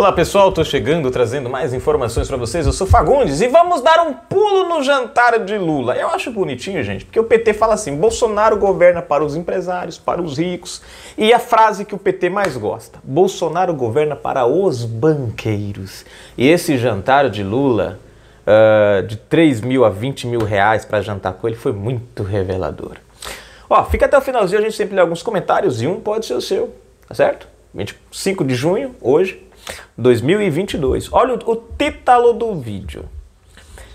Olá pessoal, tô chegando trazendo mais informações para vocês. Eu sou Fagundes e vamos dar um pulo no jantar de Lula. Eu acho bonitinho, gente, porque o PT fala assim: Bolsonaro governa para os empresários, para os ricos. E a frase que o PT mais gosta: Bolsonaro governa para os banqueiros. E esse jantar de Lula. Uh, de 3 mil a 20 mil reais para jantar com ele foi muito revelador. Ó, fica até o finalzinho, a gente sempre lê alguns comentários e um pode ser o seu, tá certo? 25 de junho, hoje, 2022. Olha o, o título do vídeo.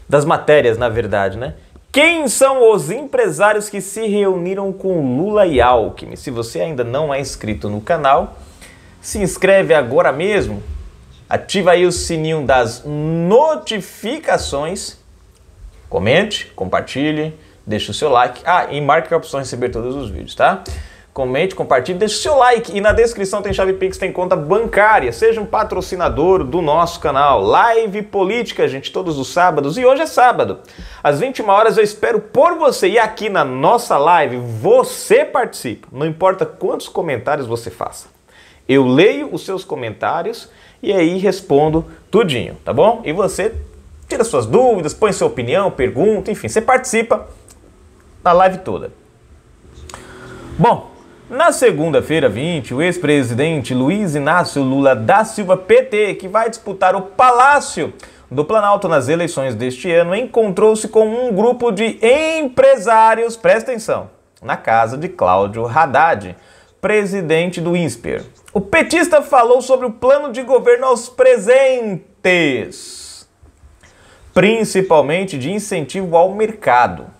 Das matérias, na verdade, né? Quem são os empresários que se reuniram com Lula e Alckmin? Se você ainda não é inscrito no canal, se inscreve agora mesmo, ativa aí o sininho das notificações, comente, compartilhe, deixe o seu like. Ah, e marque a opção de receber todos os vídeos, tá? comente, compartilhe, deixe seu like e na descrição tem chave Pix, tem conta bancária. Seja um patrocinador do nosso canal. Live política, gente, todos os sábados e hoje é sábado. Às 21 horas eu espero por você e aqui na nossa live você participa. Não importa quantos comentários você faça. Eu leio os seus comentários e aí respondo tudinho, tá bom? E você tira suas dúvidas, põe sua opinião, pergunta, enfim, você participa da live toda. Bom, na segunda-feira 20, o ex-presidente Luiz Inácio Lula da Silva PT, que vai disputar o Palácio do Planalto nas eleições deste ano, encontrou-se com um grupo de empresários, presta atenção, na casa de Cláudio Haddad, presidente do INSPER. O petista falou sobre o plano de governo aos presentes, principalmente de incentivo ao mercado.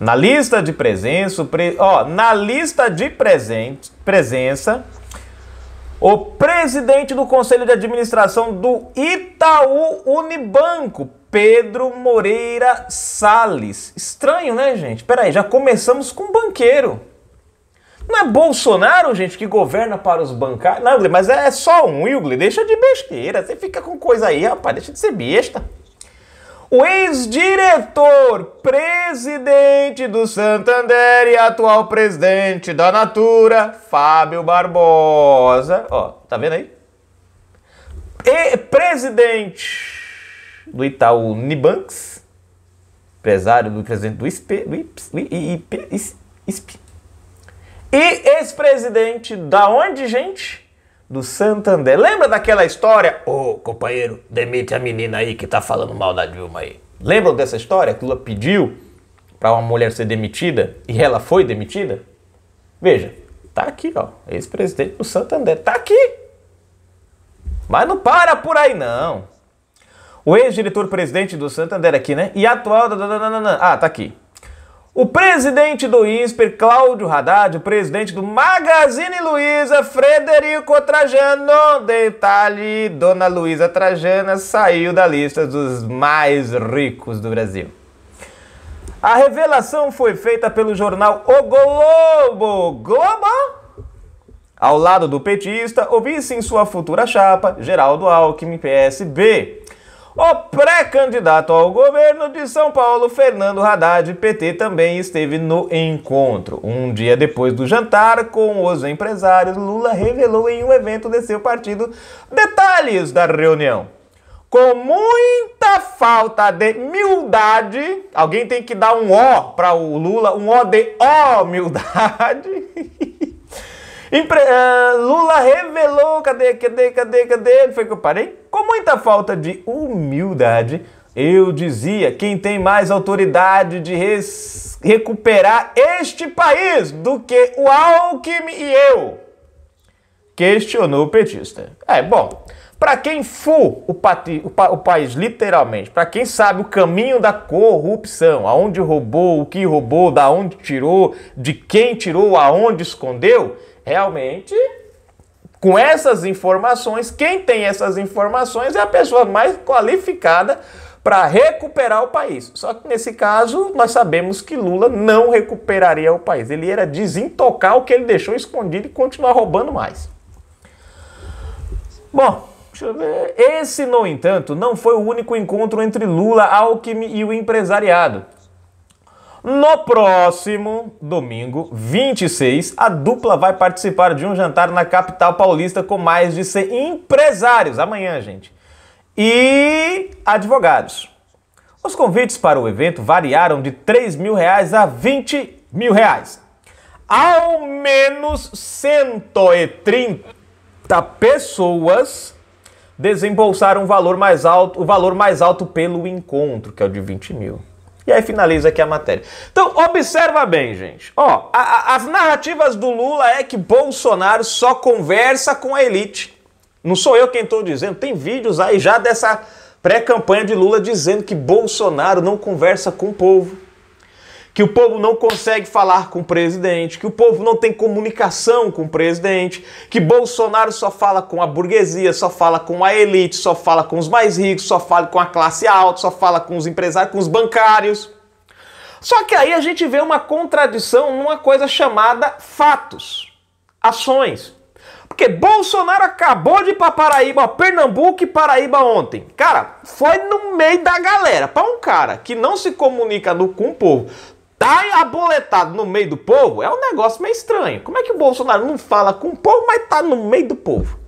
Na lista de presença, pre... ó, na lista de presen... presença, o presidente do Conselho de Administração do Itaú Unibanco, Pedro Moreira Salles. Estranho, né, gente? Peraí, já começamos com banqueiro. Não é Bolsonaro, gente, que governa para os bancários? Não, mas é só um, Wilgley. Deixa de besteira. Você fica com coisa aí, rapaz. Deixa de ser besta o ex-diretor, presidente do Santander e atual presidente da Natura, Fábio Barbosa. Ó, tá vendo aí? E presidente do Itaú Nibanks, empresário do presidente do ISP, do E ex-presidente da onde, gente? do Santander. Lembra daquela história? Ô, oh, companheiro, demite a menina aí que tá falando mal da Dilma aí. Lembram dessa história que Lula pediu para uma mulher ser demitida e ela foi demitida? Veja, tá aqui, ó, ex-presidente do Santander, tá aqui. Mas não para por aí não. O ex-diretor-presidente do Santander aqui, né? E atual, ah, tá aqui. O presidente do INSPER, Cláudio Haddad, o presidente do Magazine Luiza, Frederico Trajano. Detalhe: Dona Luiza Trajana saiu da lista dos mais ricos do Brasil. A revelação foi feita pelo jornal O Globo. Globo? Ao lado do petista, ouvisse em sua futura chapa Geraldo Alckmin, PSB. O pré-candidato ao governo de São Paulo, Fernando Haddad, PT, também esteve no encontro. Um dia depois do jantar com os empresários, Lula revelou em um evento de seu partido detalhes da reunião. Com muita falta de humildade, alguém tem que dar um O para o Lula, um O de humildade. Eh, Lula revelou, cadê, cadê, cadê, cadê? Foi que eu parei? Com muita falta de humildade, eu dizia: quem tem mais autoridade de recuperar este país do que o Alckmin e eu? Questionou o petista. É, bom, para quem for o, pati... o, pa... o país, literalmente, para quem sabe o caminho da corrupção, aonde roubou, o que roubou, da onde tirou, de quem tirou, aonde escondeu, realmente com essas informações, quem tem essas informações é a pessoa mais qualificada para recuperar o país. Só que nesse caso, nós sabemos que Lula não recuperaria o país. Ele era desintocar o que ele deixou escondido e continuar roubando mais. Bom, esse, no entanto, não foi o único encontro entre Lula, Alckmin e o empresariado. No próximo domingo, 26, a dupla vai participar de um jantar na capital paulista com mais de 100 empresários, amanhã, gente, e advogados. Os convites para o evento variaram de 3 mil reais a 20 mil reais. Ao menos 130 pessoas desembolsaram o valor mais alto, o valor mais alto pelo encontro, que é o de 20 mil. E aí finaliza aqui a matéria. Então, observa bem, gente. Ó, a, a, as narrativas do Lula é que Bolsonaro só conversa com a elite. Não sou eu quem estou dizendo. Tem vídeos aí já dessa pré-campanha de Lula dizendo que Bolsonaro não conversa com o povo que o povo não consegue falar com o presidente, que o povo não tem comunicação com o presidente, que Bolsonaro só fala com a burguesia, só fala com a elite, só fala com os mais ricos, só fala com a classe alta, só fala com os empresários, com os bancários. Só que aí a gente vê uma contradição numa coisa chamada fatos, ações. Porque Bolsonaro acabou de ir para Paraíba, Pernambuco e Paraíba ontem. Cara, foi no meio da galera. Para um cara que não se comunica no, com o povo, tá aboletado no meio do povo é um negócio meio estranho. Como é que o Bolsonaro não fala com o povo, mas tá no meio do povo?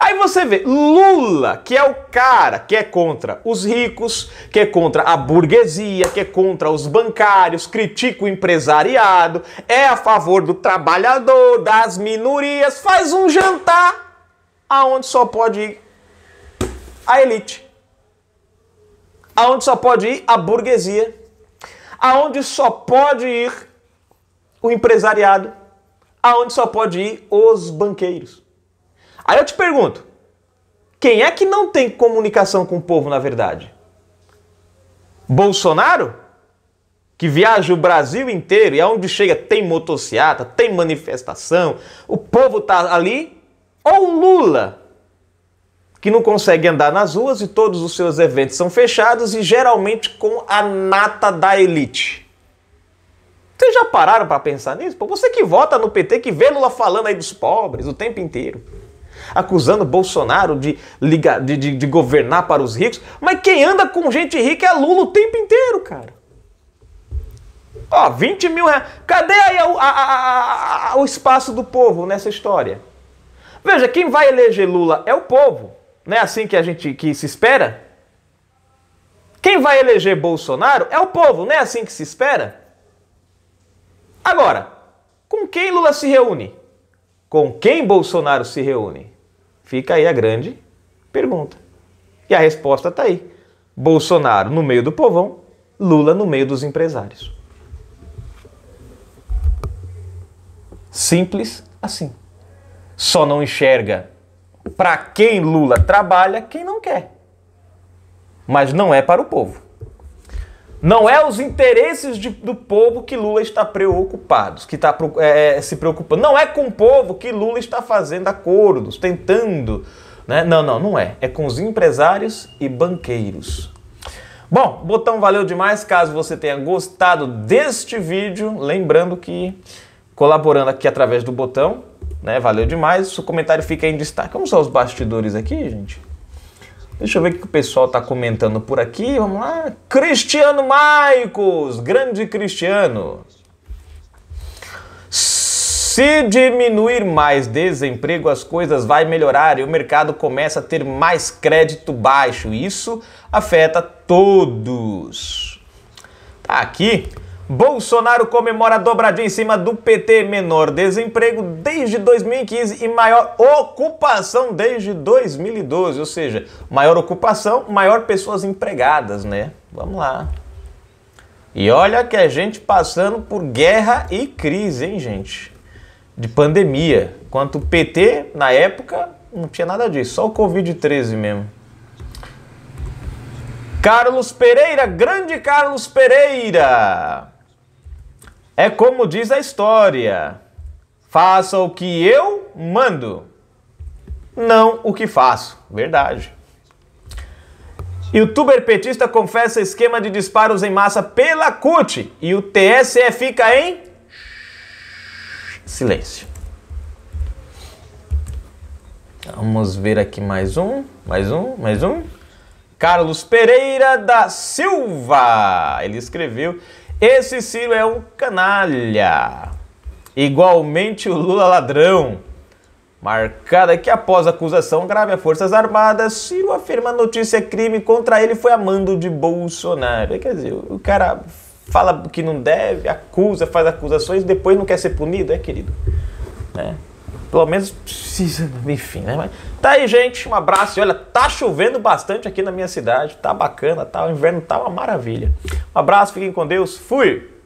Aí você vê Lula, que é o cara que é contra os ricos, que é contra a burguesia, que é contra os bancários, critica o empresariado, é a favor do trabalhador, das minorias, faz um jantar aonde só pode ir a elite. Aonde só pode ir a burguesia aonde só pode ir o empresariado, aonde só pode ir os banqueiros. Aí eu te pergunto, quem é que não tem comunicação com o povo, na verdade? Bolsonaro? Que viaja o Brasil inteiro e aonde chega tem motociata, tem manifestação, o povo tá ali. Ou Lula, que não consegue andar nas ruas e todos os seus eventos são fechados e geralmente com a nata da elite. Vocês já pararam para pensar nisso? Pô, você que vota no PT, que vê Lula falando aí dos pobres o tempo inteiro, acusando Bolsonaro de, ligar, de, de, de governar para os ricos, mas quem anda com gente rica é Lula o tempo inteiro, cara. Ó, 20 mil reais. Cadê aí a, a, a, o espaço do povo nessa história? Veja, quem vai eleger Lula é o povo. Não é assim que a gente que se espera? Quem vai eleger Bolsonaro é o povo, não é assim que se espera? Agora, com quem Lula se reúne? Com quem Bolsonaro se reúne? Fica aí a grande pergunta. E a resposta está aí. Bolsonaro no meio do povão, Lula no meio dos empresários. Simples assim. Só não enxerga para quem Lula trabalha, quem não quer. Mas não é para o povo. Não é os interesses de, do povo que Lula está preocupado, que está é, é, se preocupando. Não é com o povo que Lula está fazendo acordos, tentando. Né? Não, não, não é. É com os empresários e banqueiros. Bom, botão valeu demais. Caso você tenha gostado deste vídeo, lembrando que colaborando aqui através do botão, né? Valeu demais. O seu comentário fica em destaque. Vamos aos bastidores aqui, gente. Deixa eu ver o que o pessoal está comentando por aqui. Vamos lá. Cristiano Maicos, grande Cristiano. Se diminuir mais desemprego, as coisas vai melhorar e o mercado começa a ter mais crédito baixo. Isso afeta todos. Tá aqui. Bolsonaro comemora dobradinha em cima do PT, menor desemprego desde 2015 e maior ocupação desde 2012, ou seja, maior ocupação, maior pessoas empregadas, né? Vamos lá. E olha que a gente passando por guerra e crise, hein, gente? De pandemia. Quanto o PT, na época, não tinha nada disso, só o Covid-13 mesmo. Carlos Pereira, grande Carlos Pereira! É como diz a história: faça o que eu mando, não o que faço. Verdade. Youtuber petista confessa esquema de disparos em massa pela CUT e o TSE fica em silêncio. Vamos ver aqui mais um, mais um, mais um. Carlos Pereira da Silva. Ele escreveu esse Ciro é um canalha. Igualmente o Lula ladrão. Marcada que após acusação grave a Forças Armadas, Ciro afirma notícia é crime contra ele foi a mando de Bolsonaro. Quer dizer, o cara fala que não deve, acusa, faz acusações, depois não quer ser punido, é querido? Né? Pelo menos precisa, enfim, né? Mas tá aí, gente. Um abraço. E olha, tá chovendo bastante aqui na minha cidade. Tá bacana, tá? O inverno tá uma maravilha. Um abraço, fiquem com Deus. Fui!